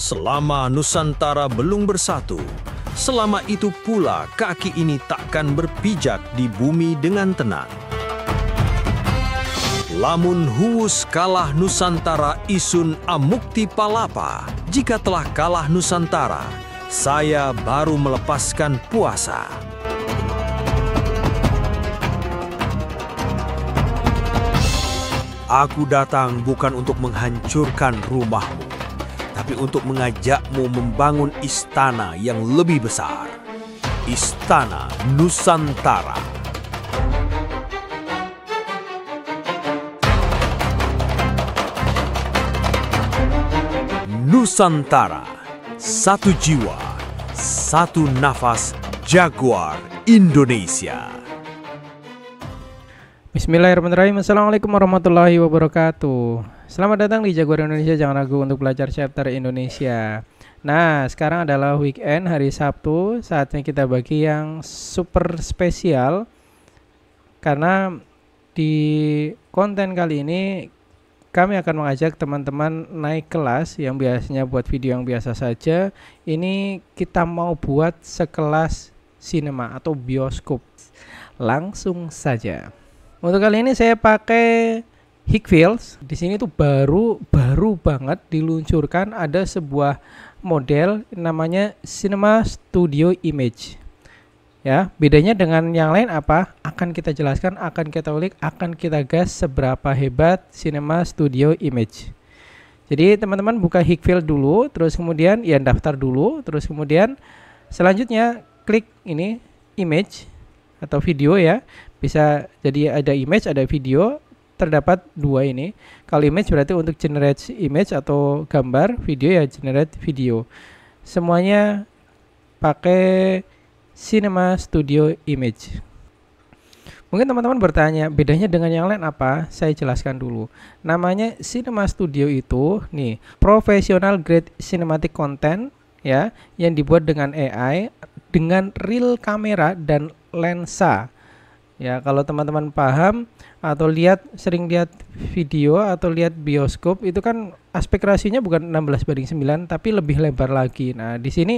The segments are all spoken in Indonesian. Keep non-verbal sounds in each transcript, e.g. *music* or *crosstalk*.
Selama Nusantara belum bersatu, selama itu pula kaki ini takkan berpijak di bumi dengan tenang. Lamun huus kalah Nusantara isun amukti palapa. Jika telah kalah Nusantara, saya baru melepaskan puasa. Aku datang bukan untuk menghancurkan rumahmu tapi untuk mengajakmu membangun istana yang lebih besar. Istana Nusantara. Nusantara, satu jiwa, satu nafas Jaguar Indonesia. Bismillahirrahmanirrahim Assalamualaikum warahmatullahi wabarakatuh Selamat datang di Jaguar Indonesia Jangan ragu untuk belajar chapter Indonesia Nah sekarang adalah weekend hari Sabtu Saatnya kita bagi yang super spesial Karena di konten kali ini kami akan mengajak teman-teman naik kelas yang biasanya buat video yang biasa saja. Ini kita mau buat sekelas cinema atau bioskop. Langsung saja. Untuk kali ini saya pakai Hikfields. Di sini tuh baru baru banget diluncurkan ada sebuah model namanya Cinema Studio Image. Ya, bedanya dengan yang lain apa? Akan kita jelaskan, akan kita ulik, akan kita gas seberapa hebat Cinema Studio Image. Jadi teman-teman buka Hikfield dulu, terus kemudian ya daftar dulu, terus kemudian selanjutnya klik ini image atau video ya bisa jadi ada image ada video terdapat dua ini kalau image berarti untuk generate image atau gambar video ya generate video semuanya pakai Cinema Studio Image Mungkin teman-teman bertanya, bedanya dengan yang lain apa? Saya jelaskan dulu. Namanya Cinema Studio itu nih, professional grade cinematic content ya, yang dibuat dengan AI dengan real kamera dan lensa. Ya, kalau teman-teman paham atau lihat sering lihat video atau lihat bioskop itu kan aspek rasionya bukan 16 banding 9 tapi lebih lebar lagi. Nah, di sini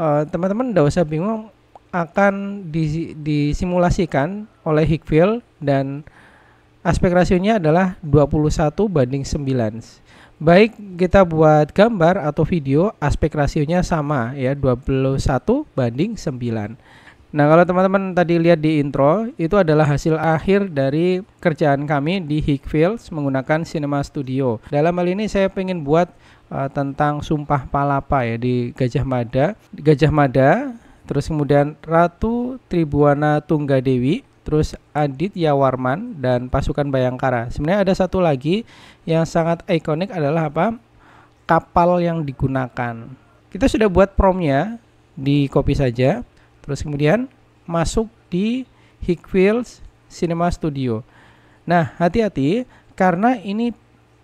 eh, teman-teman tidak usah bingung akan disimulasikan oleh Hickfield dan aspek rasionya adalah 21 banding 9. Baik kita buat gambar atau video aspek rasionya sama ya 21 banding 9. Nah, kalau teman-teman tadi lihat di intro, itu adalah hasil akhir dari kerjaan kami di Hickfields menggunakan Cinema Studio. Dalam hal ini saya ingin buat uh, tentang Sumpah Palapa ya di Gajah Mada. Gajah Mada, terus kemudian Ratu Tribuana Tunggadewi, terus Adit Yawarman, dan pasukan Bayangkara. Sebenarnya ada satu lagi yang sangat ikonik adalah apa? Kapal yang digunakan. Kita sudah buat promnya di copy saja terus kemudian masuk di Higwheels Cinema Studio. Nah, hati-hati karena ini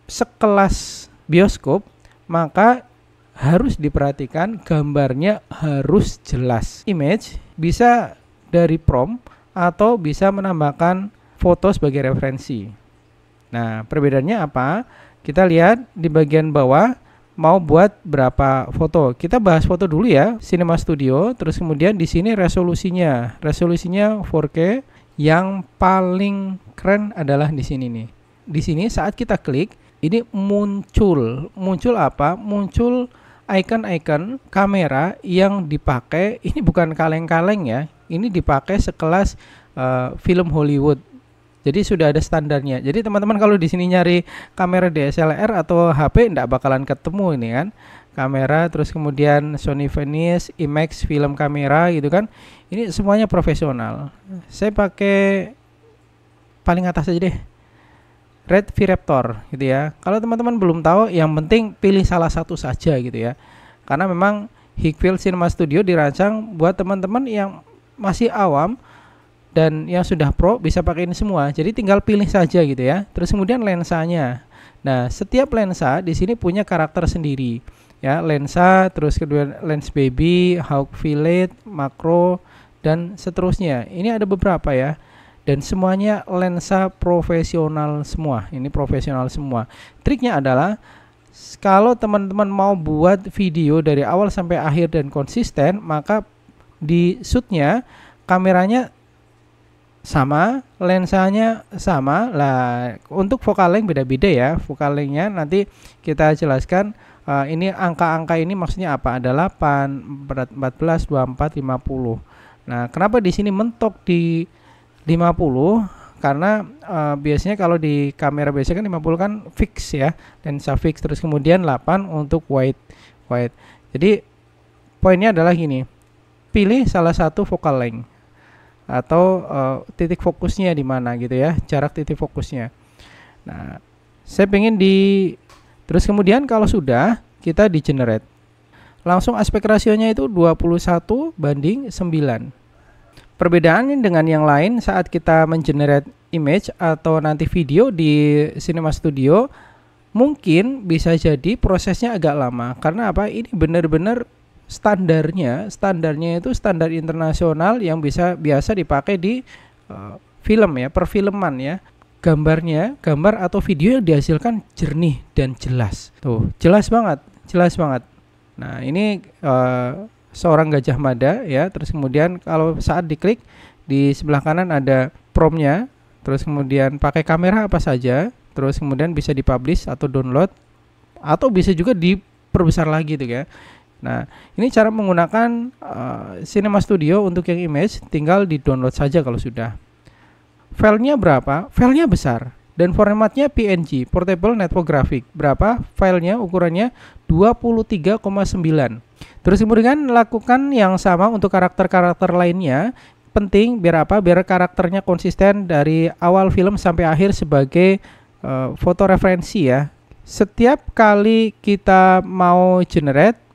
sekelas bioskop, maka harus diperhatikan gambarnya harus jelas. Image bisa dari prom atau bisa menambahkan foto sebagai referensi. Nah, perbedaannya apa? Kita lihat di bagian bawah mau buat berapa foto. Kita bahas foto dulu ya, Cinema Studio, terus kemudian di sini resolusinya. Resolusinya 4K yang paling keren adalah di sini nih. Di sini saat kita klik, ini muncul. Muncul apa? Muncul icon-icon kamera yang dipakai ini bukan kaleng-kaleng ya. Ini dipakai sekelas uh, film Hollywood jadi sudah ada standarnya. Jadi teman-teman kalau di sini nyari kamera DSLR atau HP tidak bakalan ketemu ini kan. Kamera terus kemudian Sony Venice, IMAX film kamera gitu kan. Ini semuanya profesional. Saya pakai paling atas aja deh. Red V gitu ya. Kalau teman-teman belum tahu, yang penting pilih salah satu saja gitu ya. Karena memang Hikfil Cinema Studio dirancang buat teman-teman yang masih awam dan yang sudah pro bisa pakai ini semua. Jadi tinggal pilih saja gitu ya. Terus kemudian lensanya. Nah, setiap lensa di sini punya karakter sendiri. Ya, lensa, terus kedua lens baby, hawk fillet, makro dan seterusnya. Ini ada beberapa ya dan semuanya lensa profesional semua. Ini profesional semua. Triknya adalah kalau teman-teman mau buat video dari awal sampai akhir dan konsisten, maka di shootnya kameranya sama, lensanya sama. Lah untuk vokal length beda-beda ya. Vokal lengthnya nanti kita jelaskan uh, ini angka-angka ini maksudnya apa? Ada 8, 14, 24, 50. Nah, kenapa di sini mentok di 50? Karena uh, biasanya kalau di kamera biasa kan 50 kan fix ya, lensa fix terus kemudian 8 untuk white white. Jadi poinnya adalah gini. Pilih salah satu vokal length atau uh, titik fokusnya di mana gitu ya jarak titik fokusnya nah saya pengen di terus kemudian kalau sudah kita di generate langsung aspek rasionya itu 21 banding 9 perbedaannya dengan yang lain saat kita mengenerate image atau nanti video di Cinema Studio mungkin bisa jadi prosesnya agak lama karena apa ini benar-benar standarnya standarnya itu standar internasional yang bisa biasa dipakai di uh, film ya perfilman ya gambarnya gambar atau video yang dihasilkan jernih dan jelas tuh jelas banget jelas banget nah ini uh, seorang gajah mada ya terus kemudian kalau saat diklik di sebelah kanan ada promnya terus kemudian pakai kamera apa saja terus kemudian bisa dipublish atau download atau bisa juga diperbesar lagi tuh ya Nah, ini cara menggunakan uh, Cinema Studio untuk yang image, tinggal di-download saja kalau sudah. Filenya berapa? Filenya besar dan formatnya PNG, Portable Network Graphic. Berapa? Filenya ukurannya 23,9. Terus kemudian lakukan yang sama untuk karakter-karakter lainnya. Penting biar apa? Biar karakternya konsisten dari awal film sampai akhir sebagai uh, eh, foto referensi ya. Setiap kali kita mau generate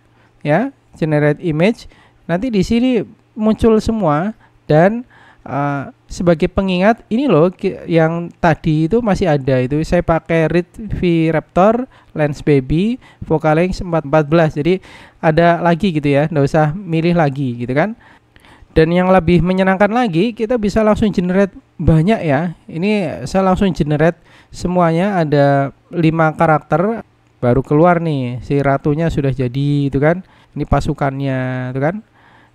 ya generate image nanti di sini muncul semua dan uh, sebagai pengingat ini loh yang tadi itu masih ada itu saya pakai read V Raptor Lens Baby Vocalenx 414 jadi ada lagi gitu ya nggak usah milih lagi gitu kan dan yang lebih menyenangkan lagi, kita bisa langsung generate banyak ya. Ini saya langsung generate semuanya ada lima karakter baru keluar nih si ratunya sudah jadi itu kan ini pasukannya itu kan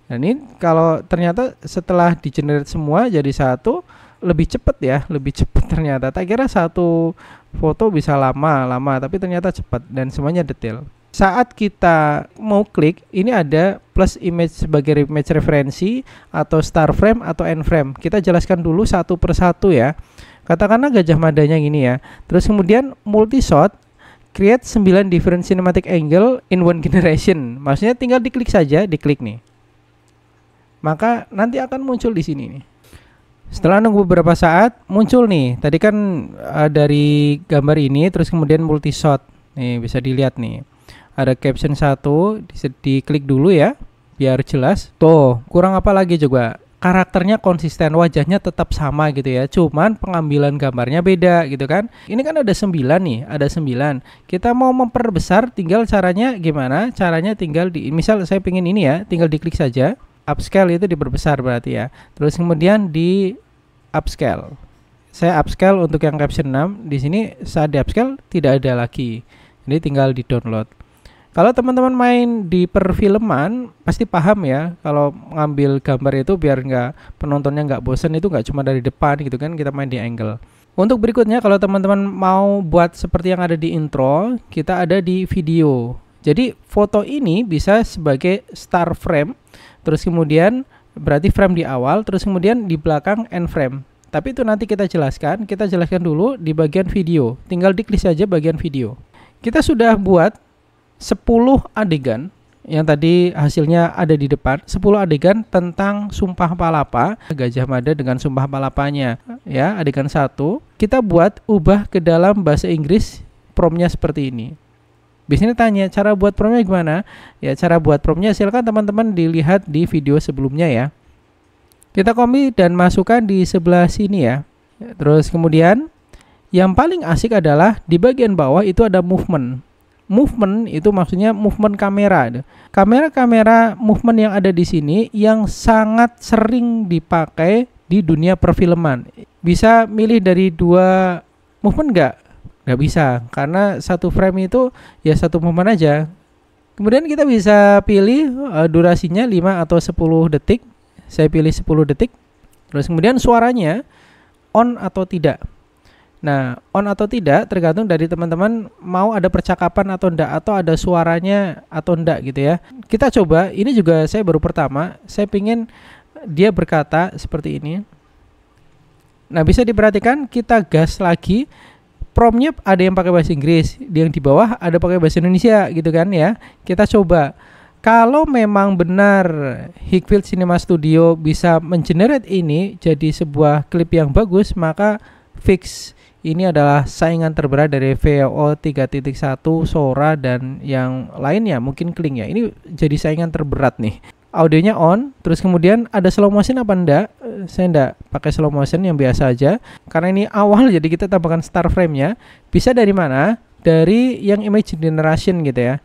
nah ini kalau ternyata setelah di generate semua jadi satu lebih cepet ya lebih cepet *laughs* ternyata tak kira satu foto bisa lama lama tapi ternyata cepat dan semuanya detail saat kita mau klik ini ada plus image sebagai image referensi atau star frame atau end frame kita jelaskan dulu satu persatu ya katakanlah gajah madanya gini ya terus kemudian multi shot create 9 different cinematic angle in one generation. Maksudnya tinggal diklik saja, diklik nih. Maka nanti akan muncul di sini nih. Setelah nunggu beberapa saat muncul nih. Tadi kan uh, dari gambar ini terus kemudian multi shot. Nih bisa dilihat nih. Ada caption 1, diklik dulu ya biar jelas. Tuh, kurang apa lagi juga karakternya konsisten, wajahnya tetap sama gitu ya. Cuman pengambilan gambarnya beda gitu kan. Ini kan ada 9 nih, ada 9. Kita mau memperbesar tinggal caranya gimana? Caranya tinggal di misal saya pingin ini ya, tinggal diklik saja. Upscale itu diperbesar berarti ya. Terus kemudian di upscale. Saya upscale untuk yang caption 6. Di sini saat di upscale tidak ada lagi. Jadi tinggal di download. Kalau teman-teman main di perfilman pasti paham ya kalau ngambil gambar itu biar nggak penontonnya nggak bosen itu nggak cuma dari depan gitu kan kita main di angle. Untuk berikutnya kalau teman-teman mau buat seperti yang ada di intro kita ada di video. Jadi foto ini bisa sebagai star frame terus kemudian berarti frame di awal terus kemudian di belakang end frame. Tapi itu nanti kita jelaskan, kita jelaskan dulu di bagian video. Tinggal diklik saja bagian video. Kita sudah buat 10 adegan yang tadi hasilnya ada di depan 10 adegan tentang sumpah palapa Gajah Mada dengan sumpah palapanya ya adegan satu kita buat ubah ke dalam bahasa Inggris promnya seperti ini biasanya tanya cara buat promnya gimana ya cara buat promnya silahkan teman-teman dilihat di video sebelumnya ya kita copy dan masukkan di sebelah sini ya terus kemudian yang paling asik adalah di bagian bawah itu ada movement movement itu maksudnya movement kamera. Kamera-kamera movement yang ada di sini yang sangat sering dipakai di dunia perfilman. Bisa milih dari dua movement nggak? Nggak bisa, karena satu frame itu ya satu movement aja. Kemudian kita bisa pilih uh, durasinya 5 atau 10 detik. Saya pilih 10 detik. Terus kemudian suaranya on atau tidak. Nah, on atau tidak tergantung dari teman-teman mau ada percakapan atau enggak atau ada suaranya atau enggak gitu ya. Kita coba, ini juga saya baru pertama, saya pingin dia berkata seperti ini. Nah, bisa diperhatikan kita gas lagi promnya ada yang pakai bahasa Inggris, dia yang di bawah ada pakai bahasa Indonesia gitu kan ya. Kita coba kalau memang benar Higfield Cinema Studio bisa mengenerate ini jadi sebuah klip yang bagus, maka fix ini adalah saingan terberat dari VO 3.1 Sora dan yang lainnya mungkin Kling ya. Ini jadi saingan terberat nih. Audionya on, terus kemudian ada slow motion apa enggak? Eh, saya enggak pakai slow motion yang biasa aja. Karena ini awal *laughs* jadi kita tambahkan star frame-nya. Bisa dari mana? Dari yang image generation gitu ya.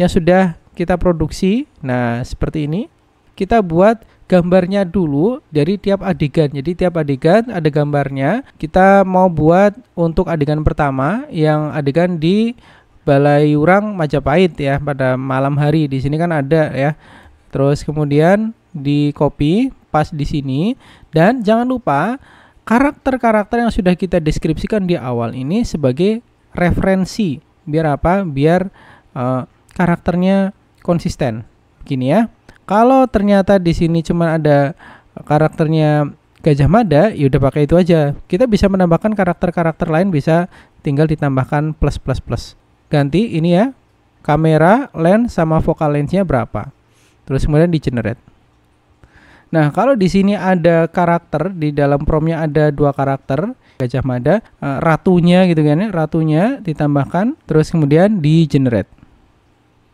Yang sudah kita produksi. Nah, seperti ini. Kita buat gambarnya dulu dari tiap adegan. Jadi tiap adegan ada gambarnya. Kita mau buat untuk adegan pertama yang adegan di Balai Urang Majapahit ya pada malam hari. Di sini kan ada ya. Terus kemudian di copy pas di sini dan jangan lupa karakter-karakter yang sudah kita deskripsikan di awal ini sebagai referensi biar apa biar uh, karakternya konsisten begini ya kalau ternyata di sini cuma ada karakternya Gajah Mada, ya udah pakai itu aja. Kita bisa menambahkan karakter-karakter lain bisa tinggal ditambahkan plus plus plus. Ganti ini ya, kamera, lens sama focal lensnya berapa. Terus kemudian di generate. Nah, kalau di sini ada karakter di dalam promnya ada dua karakter, Gajah Mada, eh, ratunya gitu kan ya, ratunya ditambahkan terus kemudian di generate.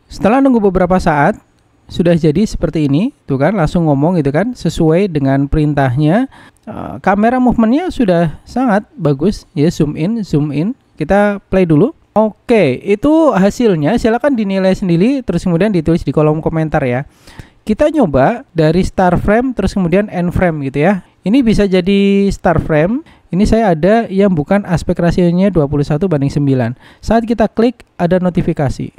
Setelah nunggu beberapa saat, sudah jadi seperti ini, tuh kan langsung ngomong gitu kan sesuai dengan perintahnya. Uh, kamera movementnya sudah sangat bagus ya zoom in, zoom in. Kita play dulu. Oke, itu hasilnya silakan dinilai sendiri terus kemudian ditulis di kolom komentar ya. Kita nyoba dari star frame terus kemudian end frame gitu ya. Ini bisa jadi star frame. Ini saya ada yang bukan aspek rasionya 21 banding 9. Saat kita klik ada notifikasi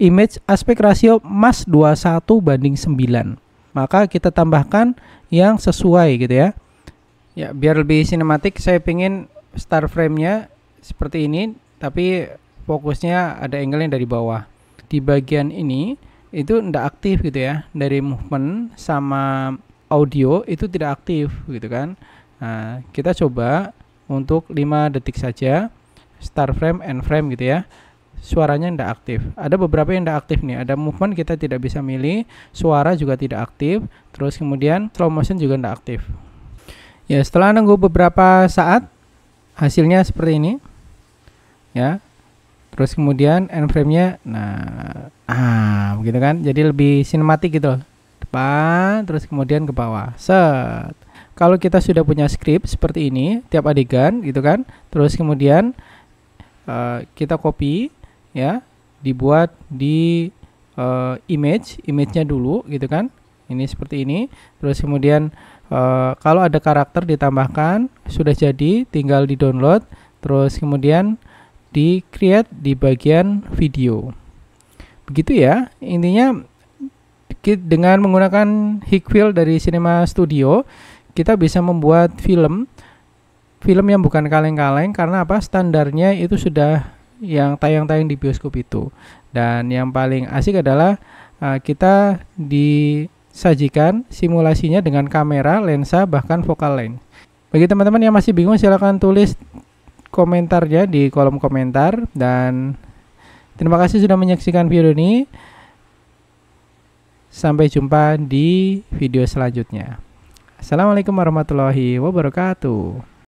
image aspek rasio mas 21 banding 9 maka kita tambahkan yang sesuai gitu ya ya biar lebih sinematik saya pingin star frame-nya seperti ini tapi fokusnya ada angle-nya dari bawah di bagian ini itu tidak aktif gitu ya dari movement sama audio itu tidak aktif gitu kan nah, kita coba untuk 5 detik saja star frame and frame gitu ya suaranya tidak aktif. Ada beberapa yang tidak aktif nih. Ada movement kita tidak bisa milih, suara juga tidak aktif, terus kemudian slow motion juga tidak aktif. Ya, setelah nunggu beberapa saat, hasilnya seperti ini. Ya. Terus kemudian end frame-nya nah ah begitu kan. Jadi lebih sinematik gitu. Depan terus kemudian ke bawah. Set. Kalau kita sudah punya script seperti ini tiap adegan gitu kan. Terus kemudian uh, kita copy ya dibuat di uh, image image-nya dulu gitu kan ini seperti ini terus kemudian uh, kalau ada karakter ditambahkan sudah jadi tinggal di download terus kemudian di create di bagian video begitu ya intinya dengan menggunakan Hikwil dari Cinema Studio kita bisa membuat film film yang bukan kaleng-kaleng karena apa standarnya itu sudah yang tayang-tayang di bioskop itu. Dan yang paling asik adalah uh, kita disajikan simulasinya dengan kamera, lensa, bahkan vokal lens. Bagi teman-teman yang masih bingung silahkan tulis komentar ya di kolom komentar dan terima kasih sudah menyaksikan video ini. Sampai jumpa di video selanjutnya. Assalamualaikum warahmatullahi wabarakatuh.